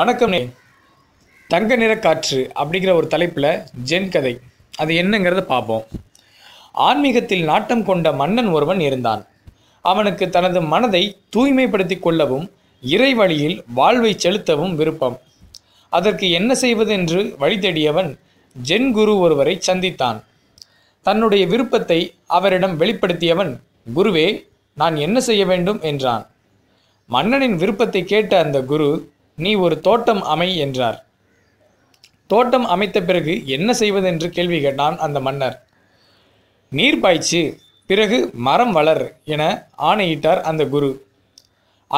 வணக்கம் தங்க நிற காற்று அப்படிங்கிற ஒரு தலைப்பில் ஜென் கதை அது என்னங்கிறத பார்ப்போம் ஆன்மீகத்தில் நாட்டம் கொண்ட மன்னன் ஒருவன் இருந்தான் அவனுக்கு தனது மனதை தூய்மைப்படுத்தி கொள்ளவும் இறை வழியில் வாழ்வை செலுத்தவும் விருப்பம் அதற்கு என்ன செய்வது என்று வழி தேடியவன் ஜென் குரு ஒருவரை சந்தித்தான் தன்னுடைய விருப்பத்தை அவரிடம் வெளிப்படுத்தியவன் குருவே நான் என்ன செய்ய வேண்டும் என்றான் மன்னனின் விருப்பத்தை கேட்ட அந்த குரு நீ ஒரு தோட்டம் அமை என்றார் தோட்டம் அமைத்த பிறகு என்ன செய்வதென்று கேள்வி கேட்டான் அந்த மன்னர் நீர் பாய்ச்சி பிறகு மரம் வளர் என ஆணையிட்டார் அந்த குரு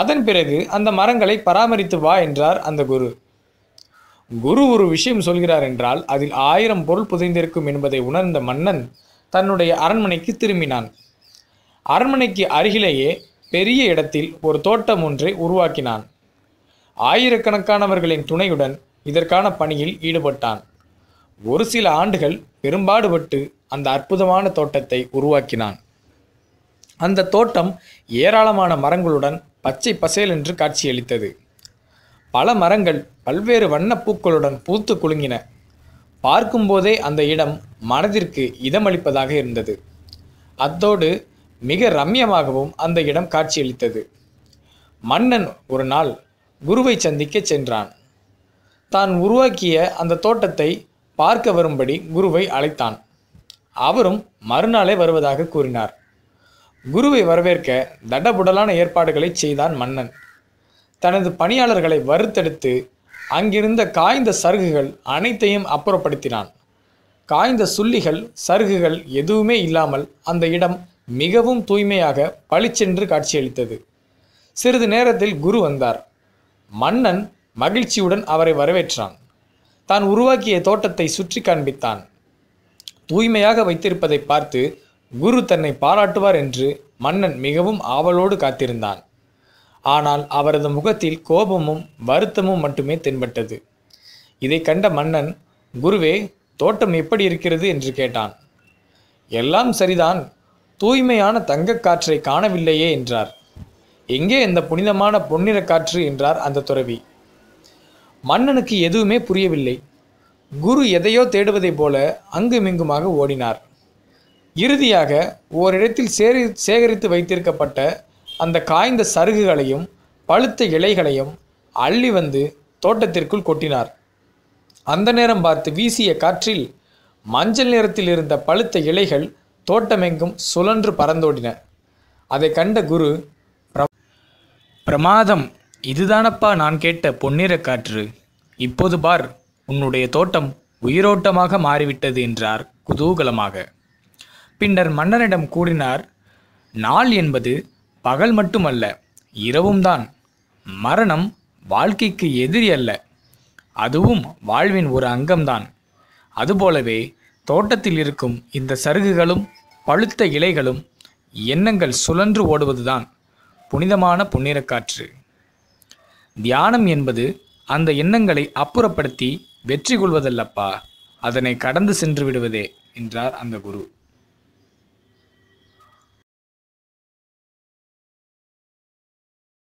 அதன் பிறகு அந்த மரங்களை பராமரித்து வா என்றார் அந்த குரு குரு ஒரு விஷயம் சொல்கிறார் என்றால் அதில் ஆயிரம் பொருள் புதைந்திருக்கும் என்பதை உணர்ந்த மன்னன் தன்னுடைய அரண்மனைக்கு திரும்பினான் அரண்மனைக்கு அருகிலேயே பெரிய இடத்தில் ஒரு தோட்டம் ஒன்றை உருவாக்கினான் ஆயிரக்கணக்கானவர்களின் துணையுடன் இதற்கான பணியில் ஈடுபட்டான் ஒரு சில ஆண்டுகள் பெரும்பாடுபட்டு அந்த அற்புதமான தோட்டத்தை உருவாக்கினான் அந்த தோட்டம் ஏராளமான மரங்களுடன் பச்சை பசேல் என்று காட்சியளித்தது பல மரங்கள் பல்வேறு வண்ணப்பூக்களுடன் பூத்து குலுங்கின பார்க்கும்போதே அந்த இடம் மனதிற்கு இதமளிப்பதாக இருந்தது அத்தோடு மிக ரம்யமாகவும் அந்த இடம் காட்சியளித்தது மன்னன் ஒரு நாள் குருவை சந்திக்க சென்றான் தான் உருவாக்கிய அந்த தோட்டத்தை பார்க்க வரும்படி குருவை அழைத்தான் அவரும் மறுநாளே வருவதாக கூறினார் குருவை வரவேற்க தடபுடலான ஏற்பாடுகளை செய்தான் மன்னன் தனது பணியாளர்களை வறுத்தெடுத்து அங்கிருந்த காய்ந்த சருகுகள் அனைத்தையும் அப்புறப்படுத்தினான் காய்ந்த சுள்ளிகள் சருகுகள் எதுவுமே இல்லாமல் அந்த இடம் மிகவும் தூய்மையாக பளிச்சென்று காட்சியளித்தது சிறிது நேரத்தில் குரு வந்தார் மன்னன் மகிழ்ச்சியுடன் அவரை வரவேற்றான் தான் உருவாக்கிய தோட்டத்தை சுற்றி காண்பித்தான் தூய்மையாக வைத்திருப்பதை பார்த்து குரு தன்னை பாராட்டுவார் என்று மன்னன் மிகவும் ஆவலோடு காத்திருந்தான் ஆனால் அவரது முகத்தில் கோபமும் வருத்தமும் மட்டுமே தென்பட்டது இதை கண்ட மன்னன் குருவே தோட்டம் எப்படி இருக்கிறது என்று கேட்டான் எல்லாம் சரிதான் தூய்மையான தங்கக் காற்றை காணவில்லையே என்றார் எங்கே இந்த புனிதமான பொன்னிற காற்று என்றார் அந்த துறவி மன்னனுக்கு எதுவுமே புரியவில்லை குரு எதையோ தேடுவதைப் போல அங்குமிங்குமாக ஓடினார் இறுதியாக ஓரிடத்தில் சேரி சேகரித்து வைத்திருக்கப்பட்ட அந்த காய்ந்த சருகுகளையும் பழுத்த இலைகளையும் அள்ளி வந்து தோட்டத்திற்குள் கொட்டினார் அந்த நேரம் பார்த்து வீசிய காற்றில் மஞ்சள் நிறத்தில் இருந்த பழுத்த இலைகள் தோட்டமெங்கும் சுழன்று பறந்தோடின அதை கண்ட குரு பிரமாதம் இதுதானப்பா நான் கேட்ட பொன்னிற காற்று இப்போது பார் உன்னுடைய தோட்டம் உயிரோட்டமாக மாறிவிட்டது என்றார் குதூகலமாக பின்னர் மன்னனிடம் கூறினார் நாள் என்பது பகல் மட்டுமல்ல இரவும் தான் மரணம் வாழ்க்கைக்கு எதிரி அல்ல அதுவும் வாழ்வின் ஒரு அங்கம்தான் அதுபோலவே தோட்டத்தில் இருக்கும் இந்த சருகுகளும் பழுத்த இலைகளும் எண்ணங்கள் சுழன்று ஓடுவதுதான் புனிதமான புன்னிறக்காற்று தியானம் என்பது அந்த எண்ணங்களை அப்புறப்படுத்தி வெற்றி கொள்வதல்லப்பா அதனை கடந்து சென்று விடுவதே என்றார் அந்த குரு